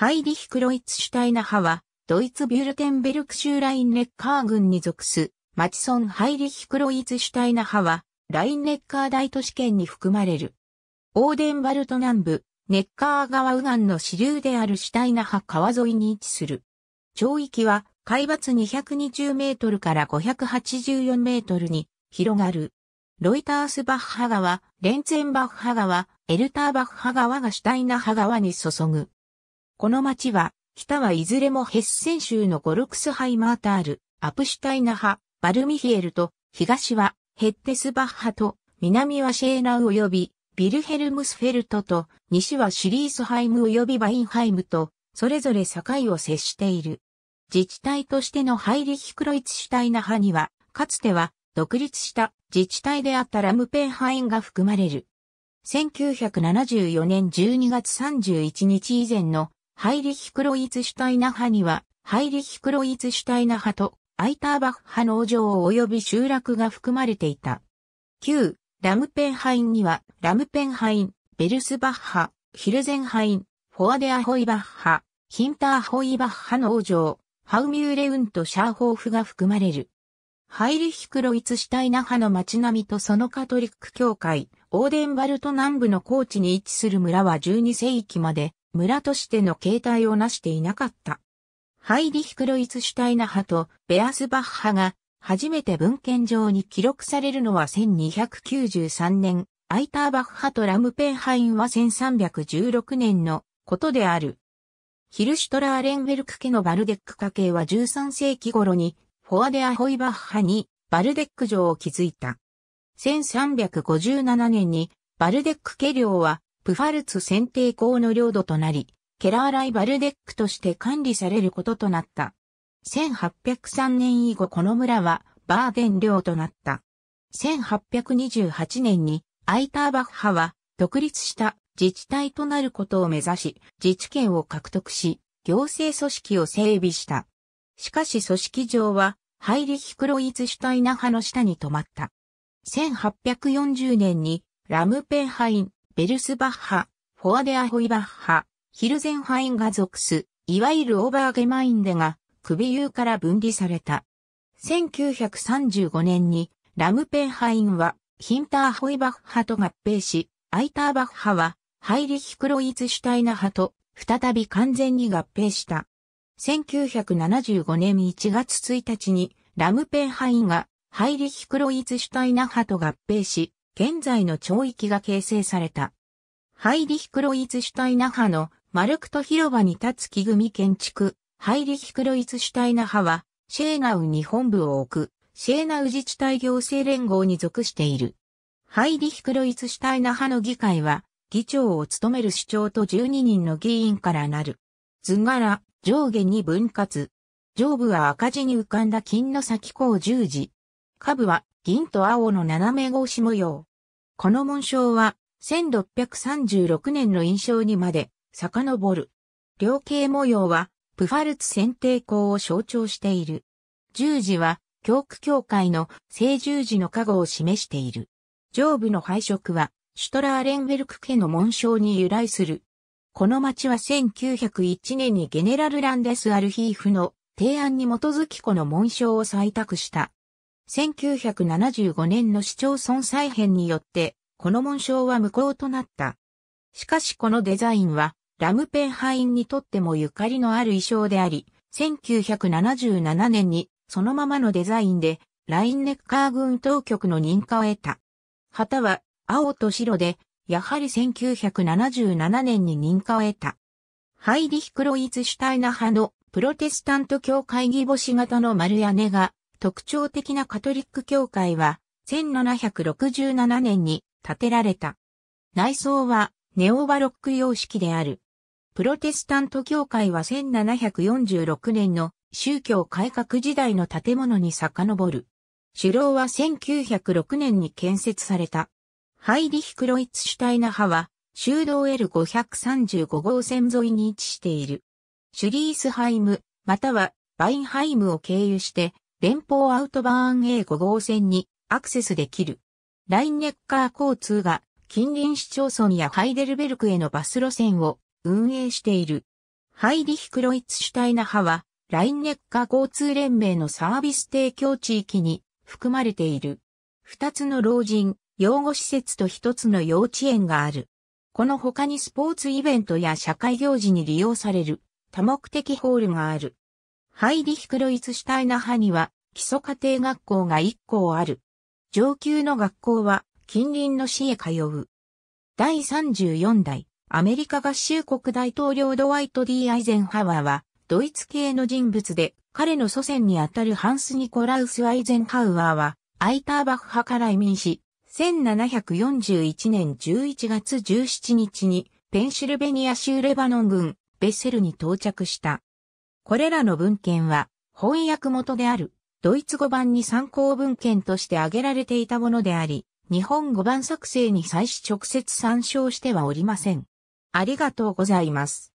ハイリヒクロイツシュタイナ派は、ドイツビュルテンベルク州ラインネッカー郡に属す、マチソン・ハイリヒクロイツシュタイナ派は、ラインネッカー大都市圏に含まれる。オーデンバルト南部、ネッカー川右岸の支流であるシュタイナ派川沿いに位置する。町域は、海抜220メートルから584メートルに広がる。ロイタースバッハ川、レンツェンバッハ川、エルターバッハ川がシュタイナ派川に注ぐ。この町は、北はいずれもヘッセン州のゴルクスハイマータール、アプシュタイナ派、バルミヒエルと、東はヘッテスバッハと、南はシェーナウ及び、ビルヘルムスフェルトと、西はシリースハイム及びバインハイムと、それぞれ境を接している。自治体としてのハイリヒクロイツシュタイナ派には、かつては独立した自治体であったラムペンハインが含まれる。1974年12月31日以前のハイリヒ・クロイツシュタイナ派には、ハイリヒ・クロイツシュタイナ派と、アイターバッハ農場及び集落が含まれていた。9、ラムペンハインには、ラムペンハイン、ベルスバッハ、ヒルゼンハイン、フォアデアホイバッハ、ヒンターホイバッハ農場、ハウミューレウンとシャーホーフが含まれる。ハイリヒクロイツシュタイナ派の町並みとそのカトリック教会、オーデンバルト南部の高地に位置する村は12世紀まで村としての形態を成していなかった。ハイリヒクロイツシュタイナ派とベアスバッハが初めて文献上に記録されるのは1293年、アイターバッハとラムペンハインは1316年のことである。ヒルシュトラーレンベルク家のバルデック家系は13世紀頃にフォアデアホイバッハにバルデック城を築いた。1357年にバルデック家領はプファルツ選定校の領土となり、ケラーライバルデックとして管理されることとなった。1803年以後この村はバーデン領となった。1828年にアイターバッハは独立した自治体となることを目指し、自治権を獲得し、行政組織を整備した。しかし組織上は、ハイリヒ・クロイツシュタイナ派の下に止まった。1840年にラムペンハイン、ベルスバッハ、フォアデアホイバッハ、ヒルゼンハインが属す、いわゆるオーバーゲマインデが、首輸から分離された。1935年に、ラムペンハインは、ヒンターホイバッハと合併し、アイターバッハは、ハイリヒクロイツシュタイナ派と、再び完全に合併した。1975年1月1日に、ラムペンハインが、ハイリヒクロイツシュタイナ派と合併し、現在の町域が形成された。ハイリヒクロイツシュタイナ派のマルクト広場に立つ木組建築、ハイリヒクロイツシュタイナ派は、シェーナウに本部を置く、シェーナウ自治体行政連合に属している。ハイリヒクロイツシュタイナ派の議会は、議長を務める首長と12人の議員からなる。図柄、上下に分割。上部は赤字に浮かんだ金の先甲十字。下部は銀と青の斜め格子模様。この紋章は、1636年の印象にまで遡る。両形模様は、プファルツ選定校を象徴している。十字は、教区教会の正十字の加護を示している。上部の配色は、シュトラーレンベルク家の紋章に由来する。この町は1901年にゲネラル・ランデス・アルヒーフの提案に基づきこの紋章を採択した。1975年の市町村再編によって、この紋章は無効となった。しかしこのデザインは、ラムペンハインにとってもゆかりのある衣装であり、1977年にそのままのデザインで、ラインネッカー軍当局の認可を得た。旗は青と白で、やはり1977年に認可を得た。ハイリヒ・クロイツシュタイナ派のプロテスタント教会義母子型の丸屋根が特徴的なカトリック教会は、1767年に建てられた。内装はネオバロック様式である。プロテスタント教会は1746年の宗教改革時代の建物に遡る。主楼は1906年に建設された。ハイリヒ・クロイツシュタイナ派は、修道 L535 号線沿いに位置している。シュリースハイム、またはバインハイムを経由して、連邦アウトバーン A5 号線にアクセスできる。ラインネッカー交通が近隣市町村やハイデルベルクへのバス路線を運営している。ハイリヒクロイツシュタイナ派は、ラインネッカー交通連盟のサービス提供地域に含まれている。二つの老人、養護施設と一つの幼稚園がある。この他にスポーツイベントや社会行事に利用される多目的ホールがある。ハイリヒク・ロイツシュタイナ派には基礎家庭学校が1校ある。上級の学校は近隣の市へ通う。第34代アメリカ合衆国大統領ドワイト・ D・ アイゼンハワーはドイツ系の人物で彼の祖先にあたるハンス・ニコラウス・アイゼンハウアーはアイターバッ派から移民し1741年11月17日にペンシルベニア州レバノン郡ベッセルに到着した。これらの文献は翻訳元であるドイツ語版に参考文献として挙げられていたものであり、日本語版作成に際し直接参照してはおりません。ありがとうございます。